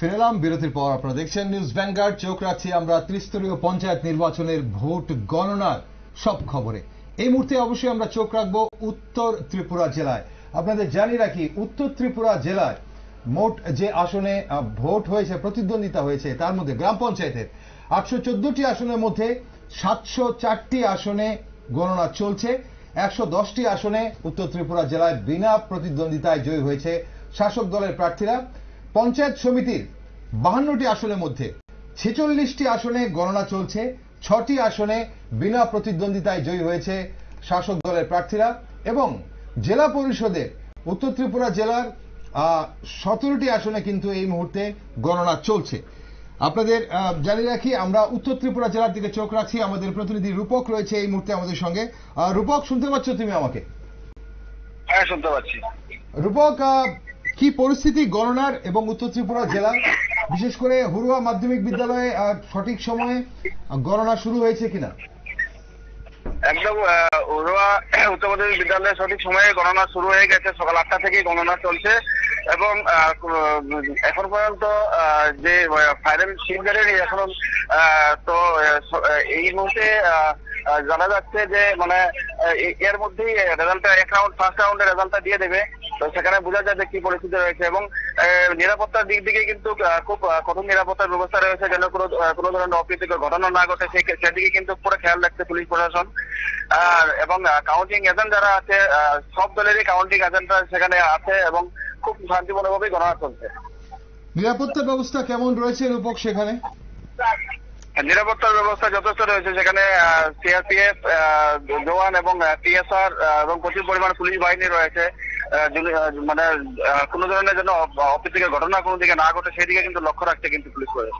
ফিরে এলাম বিরতির পর আপনারা দেখছেন নিউজ ভ্যানগার্ড চোখ রাখছি আমরা ত্রিস্তরীয় পঞ্চায়েত নির্বাচনের ভোট গণনার সব খবরে এই মুহূর্তে অবশ্যই আমরা চোখ রাখব উত্তর ত্রিপুরা জেলায় আপনাদের জানি রাখি উত্তর ত্রিপুরা জেলায় মোট যে আসনে ভোট হয়েছে প্রতিদ্বন্দ্বিতা হয়েছে তার মধ্যে গ্রাম পঞ্চায়েতের আটশো চোদ্দটি আসনের মধ্যে সাতশো চারটি আসনে গণনা চলছে একশো দশটি আসনে উত্তর ত্রিপুরা জেলায় বিনা প্রতিদ্বন্দ্বিতায় জয়ী হয়েছে শাসক দলের প্রার্থীরা পঞ্চায়েত সমিতির বাহান্নটি আসনের মধ্যে ছেচল্লিশটি আসনে গণনা চলছে ছটি আসনে বিনা প্রতিদ্বন্দ্বিতায় জয়ী হয়েছে শাসক দলের প্রার্থীরা এবং জেলা পরিষদের উত্তর ত্রিপুরা জেলার সতেরোটি আসনে কিন্তু এই মুহূর্তে গণনা চলছে আপনাদের জানিয়ে রাখি আমরা উত্তর ত্রিপুরা জেলার দিকে চোখ রাখছি আমাদের প্রতিনিধি রূপক রয়েছে এই মুহূর্তে আমাদের সঙ্গে রূপক শুনতে পাচ্ছ তুমি আমাকে হ্যাঁ শুনতে পাচ্ছি রূপক কি পরিস্থিতি গণনার এবং উত্তর ত্রিপুরা জেলা বিশেষ করে হরুয়া মাধ্যমিক বিদ্যালয়ে সঠিক সময়ে গণনা শুরু হয়েছে কিনা একদম হরুয়া উত্তর মাধ্যমিক বিদ্যালয়ে সঠিক সময়ে গণনা শুরু হয়ে গেছে সকাল আটটা থেকে গণনা চলছে এবং এখন পর্যন্ত যে ফাইনাল সিঙ্গারের এখন তো এই মুহূর্তে জানা যাচ্ছে যে মানে এর মধ্যেই রেজাল্টটা এক রাউন্ড ফার্স্ট রাউন্ডের রেজাল্টটা দিয়ে দেবে সেখানে বোঝা যায় যে কি পরিস্থিতি রয়েছে এবং নিরাপত্তার দিক দিকে কিন্তু খুব কঠোর নিরাপত্তার ব্যবস্থা রয়েছে যেন কোনো কোনো ধরনের অপ্রীতিকর ঘটনা না ঘটে সেদিকে কিন্তু পুরো খেয়াল রাখছে পুলিশ প্রশাসন আর এবং কাউন্টিং এজেন্ট যারা আছে সব দলেরই কাউন্টিং এজেন্টরা সেখানে আছে এবং খুব শান্তিপূর্ণ ভাবে গণনা চলছে নিরাপত্তা ব্যবস্থা কেমন রয়েছে রূপক সেখানে নিরাপত্তার ব্যবস্থা যথেষ্ট রয়েছে সেখানে সিআরপিএফ জওয়ান এবং টিএসআর এবং প্রচুর পরিমাণ পুলিশ বাহিনী রয়েছে মানে কোনো ধরনের যেন অপ্রীতিকর ঘটনা কোন দিকে না ঘটে সেদিকে কিন্তু লক্ষ্য রাখতে কিন্তু পুলিশ করে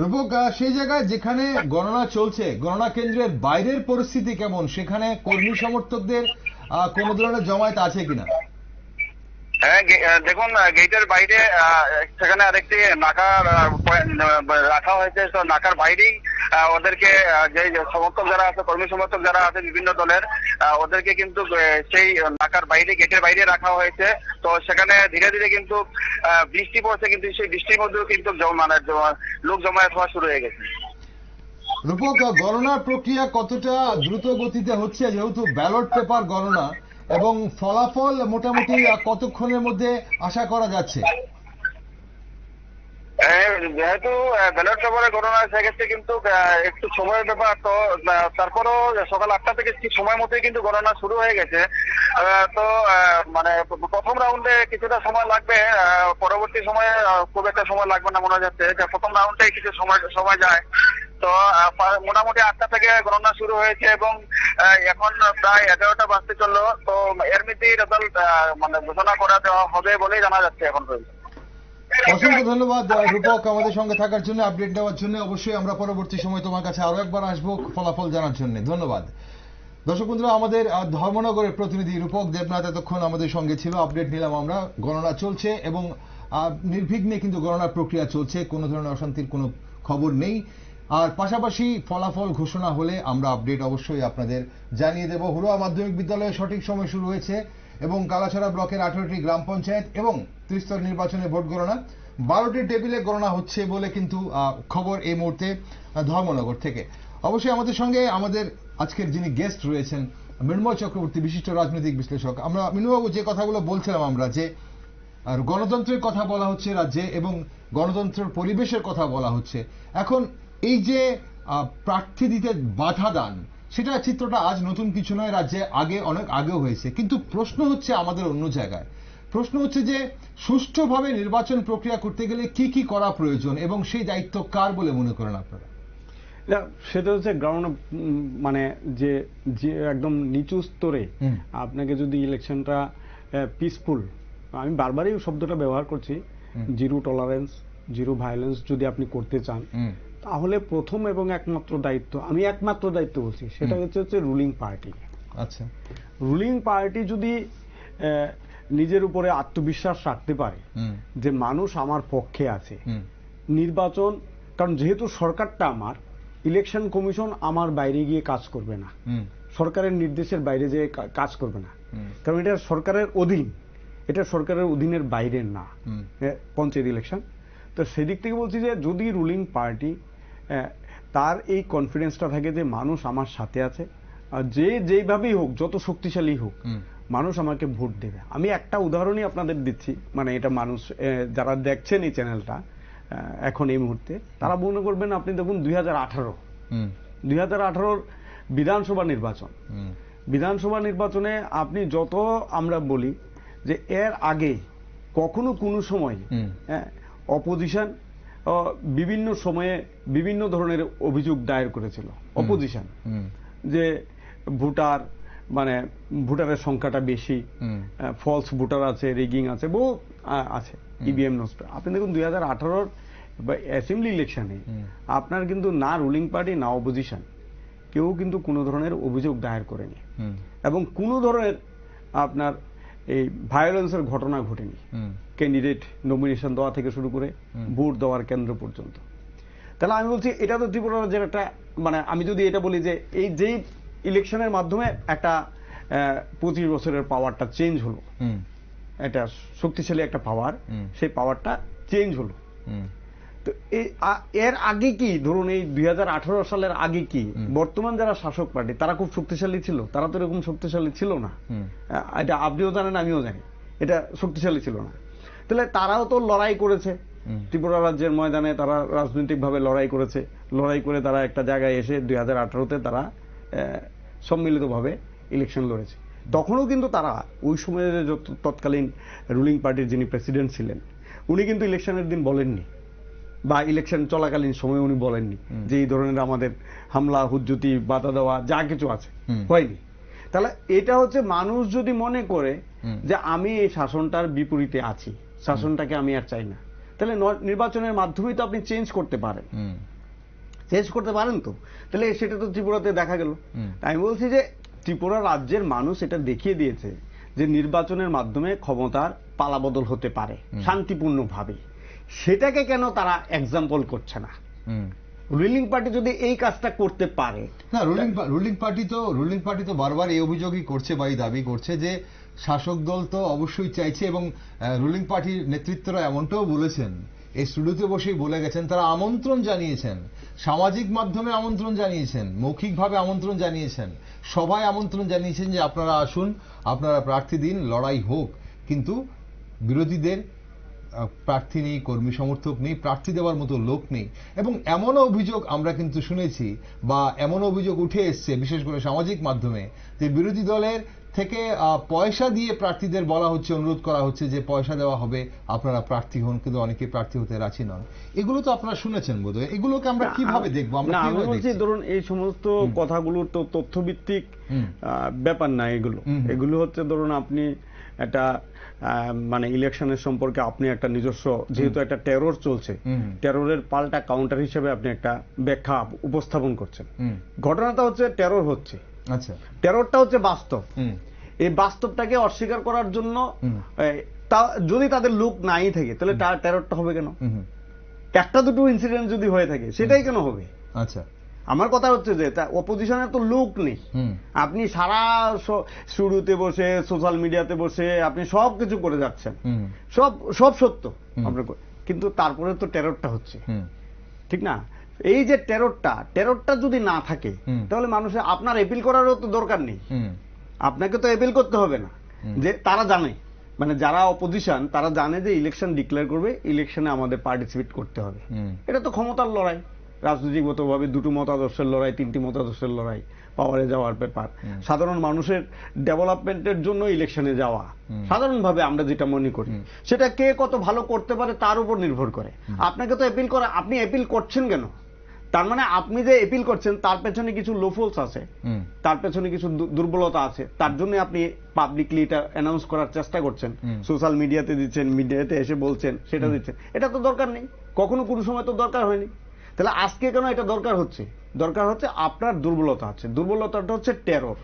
রূপক সেই জায়গায় যেখানে গণনা চলছে গণনা কেন্দ্রের বাইরের পরিস্থিতি কেমন সেখানে কর্মী সমর্থকদের কোন ধরনের জমায়েত আছে কিনা হ্যাঁ দেখুন গেটের বাইরে সেখানে আরেকটি নাকা রাখা হয়েছে তো নাকার বাইরেই ওদেরকে যে সমর্থক যারা আছে কর্মী সমর্থক যারা আছে বিভিন্ন দলের ওদেরকে কিন্তু সেই নাকার বাইরে গেটের বাইরে রাখা হয়েছে তো সেখানে ধীরে ধীরে কিন্তু বৃষ্টি পড়ছে কিন্তু সেই বৃষ্টির মধ্যেও কিন্তু মানে লোক জমায়েত হওয়া শুরু হয়ে গেছে রূপক গণনার প্রক্রিয়া কতটা দ্রুত গতিতে হচ্ছে যেহেতু ব্যালট পেপার গণনা এবং ফলাফল মোটামুটি কতক্ষণের মধ্যে আশা করা যাচ্ছে যেহেতু ব্যালট পেপারের ঘটনা সেক্ষেত্রে কিন্তু একটু সময়ের ব্যাপার তো তারপরও সকাল আটটা থেকে ঠিক সময় মতোই কিন্তু গণনা শুরু হয়ে গেছে তো মানে প্রথম রাউন্ডে কিছুটা সময় লাগবে পরবর্তী সময়ে খুব একটা সময় লাগবে না মনে যাচ্ছে যে প্রথম রাউন্ডে কিছু সময় সময় যায় তো মোটামুটি আটটা থেকে গণনা শুরু হয়েছে এবং এখন প্রায় এগারোটা বাজতে চললো তো এর মধ্যেই রেজাল্ট মানে ঘোষণা করা দেওয়া হবে বলেই জানা যাচ্ছে এখন পর্যন্ত অসংখ্য ধন্যবাদ রূপক আমাদের সঙ্গে থাকার জন্য আপডেট দেওয়ার জন্য অবশ্যই আমরা পরবর্তী সময় তোমার কাছে আরো একবার আসবো ফলাফল জানার জন্য ধন্যবাদ দর্শক বন্ধুরা আমাদের ধর্মনগরের প্রতিনিধি রূপক দেবনাথ এতক্ষণ আমাদের সঙ্গে ছিল আপডেট নিলাম আমরা গণনা চলছে এবং নির্বিঘ্নে কিন্তু গণনার প্রক্রিয়া চলছে কোনো ধরনের অশান্তির কোনো খবর নেই আর পাশাপাশি ফলাফল ঘোষণা হলে আমরা আপডেট অবশ্যই আপনাদের জানিয়ে দেব হুরুয়া মাধ্যমিক বিদ্যালয়ে সঠিক সময় শুরু হয়েছে এবং কালাছড়া ব্লকের আঠারোটি গ্রাম পঞ্চায়েত এবং ত্রিস্তর নির্বাচনে ভোট গণনা বারোটি টেবিলে গণনা হচ্ছে বলে কিন্তু খবর এই মুহূর্তে ধর্মনগর থেকে অবশ্যই আমাদের সঙ্গে আমাদের আজকের যিনি গেস্ট রয়েছেন মৃন্ময় চক্রবর্তী বিশিষ্ট রাজনৈতিক বিশ্লেষক আমরা মৃন্ময়বাবু যে কথাগুলো বলছিলাম আমরা যে আর গণতন্ত্রের কথা বলা হচ্ছে রাজ্যে এবং গণতন্ত্রের পরিবেশের কথা বলা হচ্ছে এখন এই যে প্রার্থী দিতে বাধা দান সেটা চিত্রটা আজ নতুন কিছু নয় রাজ্যে আগে অনেক আগেও হয়েছে কিন্তু প্রশ্ন হচ্ছে আমাদের অন্য জায়গায় প্রশ্ন হচ্ছে যে সুষ্ঠুভাবে নির্বাচন প্রক্রিয়া করতে গেলে কি কি করা প্রয়োজন এবং সেই দায়িত্ব কার বলে মনে করেন আপনারা না সেটা হচ্ছে গ্রাউন্ড মানে যে যে একদম নিচু স্তরে আপনাকে যদি ইলেকশনটা পিসফুল আমি বারবারই শব্দটা ব্যবহার করছি জিরো টলারেন্স জিরো ভায়োলেন্স যদি আপনি করতে চান তাহলে প্রথম এবং একমাত্র দায়িত্ব আমি একমাত্র দায়িত্ব বলছি সেটা হচ্ছে হচ্ছে রুলিং পার্টি আচ্ছা রুলিং পার্টি যদি নিজের উপরে আত্মবিশ্বাস রাখতে পারে যে মানুষ আমার পক্ষে আছে নির্বাচন কারণ যেহেতু সরকারটা আমার ইলেকশন কমিশন আমার বাইরে গিয়ে কাজ করবে না সরকারের নির্দেশের বাইরে যে কাজ করবে না কারণ এটা সরকারের অধীন এটা সরকারের অধীনের বাইরের না পঞ্চায়েত ইলেকশন তো সেদিক থেকে বলছি যে যদি রুলিং পার্টি তার এই কনফিডেন্সটা থাকে যে মানুষ আমার সাথে আছে যে যেইভাবেই হোক যত শক্তিশালী হোক মানুষ আমাকে ভোট দেবে আমি একটা উদাহরণই আপনাদের দিচ্ছি মানে এটা মানুষ যারা দেখছেন এই চ্যানেলটা এখন এই মুহূর্তে তারা মনে করবেন আপনি দেখুন দুই হাজার আঠারো দুই হাজার আঠারোর বিধানসভা নির্বাচন বিধানসভা নির্বাচনে আপনি যত আমরা বলি যে এর আগে কখনো কোনো সময় অপোজিশন বিভিন্ন সময়ে বিভিন্ন ধরনের অভিযোগ দায়ের করেছিল অপোজিশন যে ভোটার মানে ভোটারের সংখ্যাটা বেশি ফলস ভোটার আছে রেগিং আছে বহু আছে ইভিএম e নষ্ট আপনি দেখুন দুই হাজার আঠারোর অ্যাসেম্বলি ইলেকশনে আপনার কিন্তু না রুলিং পার্টি না অপোজিশন কেউ কিন্তু কোনো ধরনের অভিযোগ দায়ের করেনি এবং কোনো ধরনের আপনার এই ভায়োলেন্সের ঘটনা ঘটেনি ক্যান্ডিডেট নমিনেশন দেওয়া থেকে শুরু করে ভোট দেওয়ার কেন্দ্র পর্যন্ত তাহলে আমি বলছি এটা তো ত্রিপুরার যে একটা মানে আমি যদি এটা বলি যে এই যেই ইলেকশনের মাধ্যমে একটা পঁচিশ বছরের পাওয়ারটা চেঞ্জ হলো এটা শক্তিশালী একটা পাওয়ার সেই পাওয়ারটা চেঞ্জ হলো এর আগে কি ধরুন এই দুই সালের আগে কি বর্তমান যারা শাসক পার্টি তারা খুব শক্তিশালী ছিল তারা তো এরকম শক্তিশালী ছিল না এটা আপনিও জানেন আমিও জানি এটা শক্তিশালী ছিল না তাহলে তারাও তো লড়াই করেছে ত্রিপুরা রাজ্যের ময়দানে তারা রাজনৈতিকভাবে লড়াই করেছে লড়াই করে তারা একটা জায়গায় এসে দুই হাজার আঠারোতে তারা সম্মিলিতভাবে ইলেকশন লড়েছে তখনও কিন্তু তারা ওই সময়ের তৎকালীন রুলিং পার্টির যিনি প্রেসিডেন্ট ছিলেন উনি কিন্তু ইলেকশনের দিন বলেননি বা ইলেকশন চলাকালীন সময় উনি বলেননি যে এই ধরনের আমাদের হামলা হুজ্জুতি বাধা দেওয়া যা কিছু আছে হয়নি তাহলে এটা হচ্ছে মানুষ যদি মনে করে যে আমি এই শাসনটার বিপরীতে আছি শাসনটাকে আমি আর চাই না তাহলে নির্বাচনের মাধ্যমে তো আপনি চেঞ্জ করতে পারেন চেঞ্জ করতে পারেন তো তাহলে সেটা তো ত্রিপুরাতে দেখা গেল আমি বলছি যে ত্রিপুরা রাজ্যের মানুষ এটা দেখিয়ে দিয়েছে যে নির্বাচনের মাধ্যমে ক্ষমতার পালাবদল হতে পারে শান্তিপূর্ণভাবে সেটাকে কেন তারা এক্সাম্পল করছে না রুলিং পার্টি যদি এই কাজটা করতে পারে না রুলিং রুলিং পার্টি তো রুলিং পার্টি তো বারবার এই অভিযোগই করছে বা এই দাবি করছে যে শাসক দল তো অবশ্যই চাইছে এবং রুলিং পার্টির নেতৃত্বরা এমনটাও বলেছেন এই স্টুডিওতে বসেই বলে গেছেন তারা আমন্ত্রণ জানিয়েছেন সামাজিক মাধ্যমে আমন্ত্রণ জানিয়েছেন মৌখিকভাবে আমন্ত্রণ জানিয়েছেন সবাই আমন্ত্রণ জানিয়েছেন যে আপনারা আসুন আপনারা প্রার্থী দিন লড়াই হোক কিন্তু বিরোধীদের প্রার্থী নেই কর্মী সমর্থক নেই প্রার্থী দেওয়ার মতো লোক নেই এবং এমন অভিযোগ আমরা কিন্তু শুনেছি বা এমন অভিযোগ উঠে এসছে বিশেষ করে সামাজিক মাধ্যমে যে বিরোধী দলের থেকে পয়সা দিয়ে প্রার্থীদের বলা হচ্ছে অনুরোধ করা হচ্ছে যে পয়সা দেওয়া হবে আপনারা প্রার্থী হন কিন্তু অনেকে প্রার্থী হতে রাজি নন এগুলো তো আপনারা শুনেছেন বোধ হয় এগুলোকে আমরা কিভাবে দেখবো ধরুন এই সমস্ত কথাগুলো তো তথ্যভিত্তিক ব্যাপার না এগুলো এগুলো হচ্ছে ধরুন আপনি একটা মানে ইলেকশনের সম্পর্কে আপনি একটা নিজস্ব যেহেতু একটা টেরোর চলছে টেরোরের পাল্টা কাউন্টার হিসেবে আপনি একটা ব্যাখ্যা উপস্থাপন করছেন ঘটনাটা হচ্ছে টেরোর হচ্ছে আচ্ছা টেরোরটা হচ্ছে বাস্তব এই বাস্তবটাকে অস্বীকার করার জন্য যদি তাদের লোক নাই থাকে তাহলে টেরোরটা হবে কেন একটা দুটো ইনসিডেন্ট যদি হয়ে থাকে সেটাই কেন হবে আচ্ছা আমার কথা হচ্ছে যে অপোজিশনের তো লোক নেই আপনি সারা শুরুতে বসে সোশ্যাল মিডিয়াতে বসে আপনি সব কিছু করে যাচ্ছেন সব সব সত্য কিন্তু তারপরে তো টেররটা হচ্ছে ঠিক না এই যে টেররটা টেররটা যদি না থাকে তাহলে মানুষের আপনার এপিল করারও তো দরকার নেই আপনাকে তো এপিল করতে হবে না যে তারা জানে মানে যারা অপোজিশন তারা জানে যে ইলেকশন ডিক্লেয়ার করবে ইলেকশনে আমাদের পার্টিসিপেট করতে হবে এটা তো ক্ষমতার লড়াই রাজনৈতিক ভাবে দুটো মতাদর্শের লড়াই তিনটি মতাদর্শের লড়াই পাওয়ারে যাওয়ার ব্যাপার সাধারণ মানুষের ডেভেলপমেন্টের জন্য ইলেকশনে যাওয়া সাধারণভাবে আমরা যেটা মনে করি সেটা কে কত ভালো করতে পারে তার উপর নির্ভর করে আপনাকে তো অ্যাপিল করা আপনি অ্যাপিল করছেন কেন তার মানে আপনি যে অ্যাপিল করছেন তার পেছনে কিছু লোফলস আছে তার পেছনে কিছু দুর্বলতা আছে তার জন্য আপনি পাবলিকলি এটা অ্যানাউন্স করার চেষ্টা করছেন সোশ্যাল মিডিয়াতে দিচ্ছেন মিডিয়াতে এসে বলছেন সেটা দিচ্ছেন এটা তো দরকার নেই কখনো কোনো সময় তো দরকার হয়নি তাহলে আজকে কেন এটা দরকার হচ্ছে দরকার হচ্ছে আপনার দুর্বলতা হচ্ছে দুর্বলতাটা হচ্ছে টেরর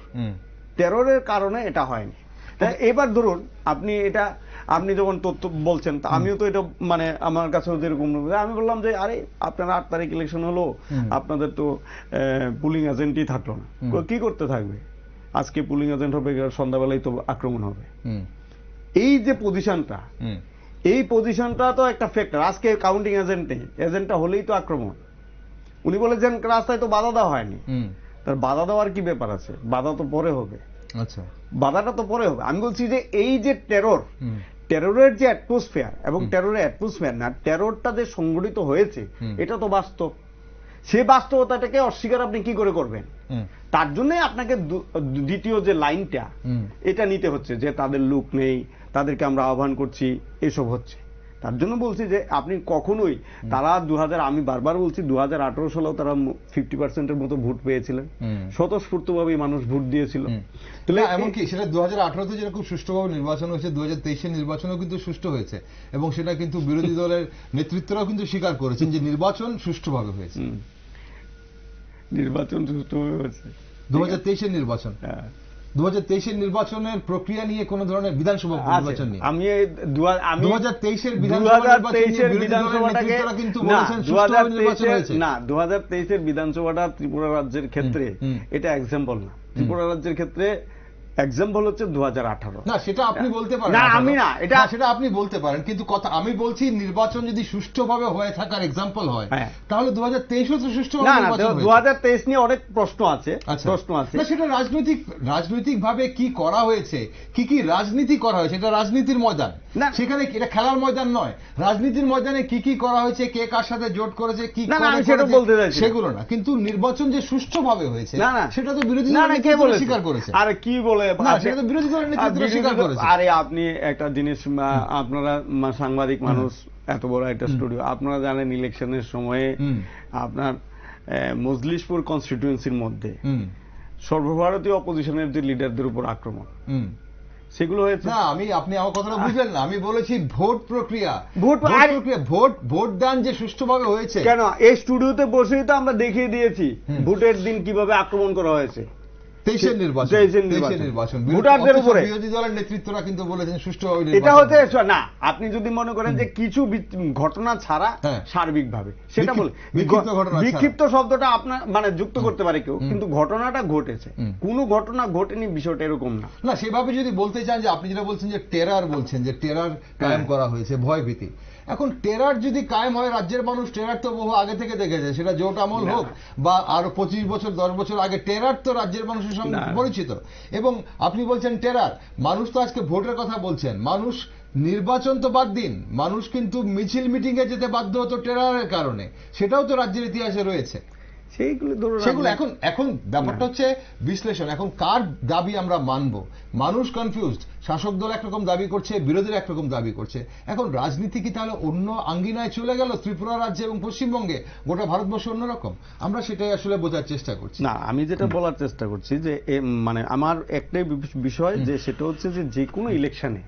টেররের কারণে এটা হয়নি এবার ধরুন আপনি এটা আপনি যখন তথ্য বলছেন আমিও তো এটা মানে আমার কাছেও যেরকম আমি বললাম যে আরে আপনার আট তারিখ ইলেকশন হলো আপনাদের তো পুলিং এজেন্টই থাকলো না কি করতে থাকবে আজকে পুলিং এজেন্ট হবে সন্ধ্যাবেলায় তো আক্রমণ হবে এই যে পজিশনটা এই পজিশনটা তো একটা ফ্যাক্টর আজকে কাউন্টিং এজেন্ট নেই এজেন্টটা হলেই তো আক্রমণ উনি বলেছেন রাস্তায় তো বাধা দেওয়া হয়নি তার বাধা দেওয়ার কি ব্যাপার আছে বাধা তো পরে হবে আচ্ছা বাধাটা তো পরে হবে আমি বলছি যে এই যে টেরর টেরোরের যে অ্যাটমসফিয়ার এবং টেরোরের অ্যাটমসফিয়ার না টেরোরটা যে সংগঠিত হয়েছে এটা তো বাস্তব সে বাস্তবতাটাকে অস্বীকার আপনি কি করে করবেন তার জন্যই আপনাকে দ্বিতীয় যে লাইনটা এটা নিতে হচ্ছে যে তাদের লুক নেই তাদেরকে আমরা আহ্বান করছি এসব হচ্ছে তার জন্য বলছি যে আপনি কখনোই তারা দু আমি বারবার বলছি দু হাজার আঠারো সালেও তারা ফিফটি পার্সেন্টের মতো ভোট পেয়েছিলেন স্বতঃস্ফূর্ত ভাবে মানুষ ভোট দিয়েছিল তাহলে এমনকি সেটা দু হাজার আঠারোতে যেরকম সুষ্ঠুভাবে নির্বাচন হয়েছে দু হাজার তেইশের নির্বাচনও কিন্তু সুষ্ঠু হয়েছে এবং সেটা কিন্তু বিরোধী দলের নেতৃত্বরাও কিন্তু স্বীকার করেছেন যে নির্বাচন সুষ্ঠুভাবে হয়েছে নির্বাচন সুষ্ঠুভাবে হয়েছে দু হাজার তেইশের নির্বাচন হ্যাঁ দু হাজার নির্বাচনের প্রক্রিয়া নিয়ে কোন ধরনের বিধানসভা আচ্ছা, নির্বাচন নেই আমি আমি দু হাজার তেইশের বিধানসভাটাকে না দু হাজার তেইশের বিধানসভাটা ত্রিপুরা রাজ্যের ক্ষেত্রে এটা এক্সাম্পল না ত্রিপুরা রাজ্যের ক্ষেত্রে এক্সাম্পল হচ্ছে দু না সেটা আপনি হ্যাঁ। বলতে পারেন না আমি না এটা সেটা আপনি বলতে পারেন কিন্তু কথা আমি বলছি নির্বাচন যদি সুষ্ঠুভাবে হয়ে থাকার এক্সাম্পল হয় হ্যাঁ। তাহলে দু হাজার তেইশও তো সুষ্ঠু দু হাজার তেইশ নিয়ে অনেক প্রশ্ন আছে আচ্ছা। প্রশ্ন আছে সেটা রাজনৈতিক রাজনৈতিকভাবে কি করা হয়েছে কি কি রাজনীতি করা হয়েছে এটা রাজনীতির ময়দান না সেখানে এটা খেলার ময়দান নয় রাজনীতির ময়দানে কি কি করা হয়েছে কে কার সাথে জোট করেছে কি সেটা বলতে চাইছি সেগুলো না কিন্তু নির্বাচন যে সুষ্ঠুভাবে হয়েছে না না সেটা তো বিরোধী স্বীকার করেছে আরে কি বলে আরে আপনি একটা জিনিস আপনারা সাংবাদিক মানুষ এত বড় একটা স্টুডিও আপনারা জানেন ইলেকশনের সময়ে আপনার মজলিশপুর কনস্টিটিউয়েন্সির মধ্যে সর্বভারতীয় অপোজিশনের যে লিডারদের উপর আক্রমণ সেগুলো হয়েছে না আমি আপনি আমার কথাটা বুঝলেন না আমি বলেছি ভোট প্রক্রিয়া ভোট প্রক্রিয়া ভোট ভোট দান যে সুষ্ঠুভাবে হয়েছে কেন এই স্টুডিওতে বসেই তো আমরা দেখিয়ে দিয়েছি ভোটের দিন কিভাবে আক্রমণ করা হয়েছে নির্বাচন নির্বাচন ভোটারদের উপরে বিরোধী দলের নেতৃত্বরা কিন্তু বলেছেন সুষ্ঠুভাবে এটা হতে না আপনি যদি মনে করেন যে কিছু ঘটনা ছাড়া হ্যাঁ। সার্বিকভাবে সেটা বলে বিক্ষিপ্ত শব্দটা আপনার মানে যুক্ত করতে পারে কেউ কিন্তু ঘটনাটা ঘটেছে কোনো ঘটনা ঘটেনি বিষয়টা এরকম না না সেভাবে যদি বলতে চান যে আপনি যেটা বলছেন যে টেরার বলছেন যে টেরার হ্যাঁ। কায়েম করা হয়েছে ভয় ভীতি এখন টেরার যদি কায়েম হয় রাজ্যের মানুষ টেরার তো বহু আগে থেকে দেখেছে সেটা জোট আমল হোক বা আরো পঁচিশ বছর দশ বছর আগে টেরার তো রাজ্যের মানুষের সঙ্গে পরিচিত এবং আপনি বলছেন টেরার মানুষ তো আজকে ভোটের কথা বলছেন মানুষ নির্বাচন তো বাদ দিন মানুষ কিন্তু মিছিল মিটিংয়ে যেতে বাধ্য হতো টেরারের কারণে সেটাও তো রাজ্যের ইতিহাসে রয়েছে সেইগুলো ধরুন সেগুলো এখন এখন ব্যাপারটা হচ্ছে বিশ্লেষণ এখন কার দাবি আমরা মানব মানুষ কনফিউজড শাসক দল একরকম দাবি করছে বিরোধীরা একরকম দাবি করছে এখন রাজনীতি কি তাহলে অন্য আঙ্গিনায় চলে গেল ত্রিপুরা রাজ্যে এবং পশ্চিমবঙ্গে গোটা ভারতবর্ষ অন্যরকম আমরা সেটাই আসলে বোঝার চেষ্টা করছি না আমি যেটা বলার চেষ্টা করছি যে মানে আমার একটাই বিষয় যে সেটা হচ্ছে যে যে কোনো ইলেকশনে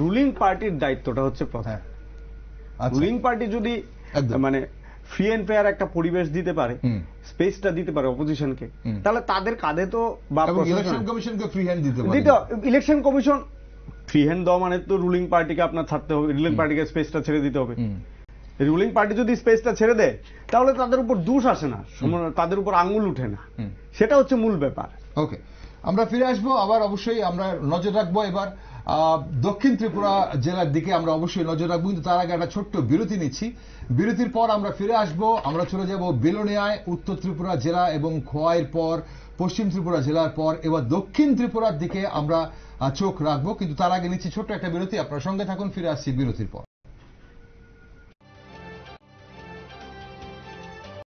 রুলিং হ্যাঁ, পার্টির দায়িত্বটা হচ্ছে প্রধান রুলিং পার্টি যদি মানে ফ্রি অ্যান্ড ফেয়ার একটা পরিবেশ দিতে পারে স্পেসটা দিতে পারে অপোজিশনকে তাহলে তাদের কাঁধে তো বা ইলেকশন কমিশন ফ্রি হ্যান্ড দেওয়া মানে তো রুলিং পার্টিকে আপনার থাকতে হবে রুলিং পার্টিকে স্পেসটা ছেড়ে দিতে হবে রুলিং পার্টি যদি স্পেসটা ছেড়ে দেয় তাহলে তাদের উপর দোষ আসে না মানে তাদের উপর আঙুল উঠে না সেটা হচ্ছে মূল ব্যাপার ওকে আমরা ফিরে আসবো আবার অবশ্যই আমরা নজর রাখবো এবার দক্ষিণ ত্রিপুরা জেলার দিকে আমরা অবশ্যই নজর রাখবো কিন্তু তার আগে একটা ছোট্ট বিরতি নিচ্ছি বিরতির পর আমরা ফিরে আসব আমরা চলে যাব বিলোনিয়ায় উত্তর ত্রিপুরা জেলা এবং খোয়াইয়ের পর পশ্চিম ত্রিপুরা জেলার পর এবার দক্ষিণ ত্রিপুরার দিকে আমরা চোখ রাখবো কিন্তু তার আগে নিচ্ছি ছোট্ট একটা বিরতি আপনার সঙ্গে থাকুন ফিরে আসছি বিরতির পর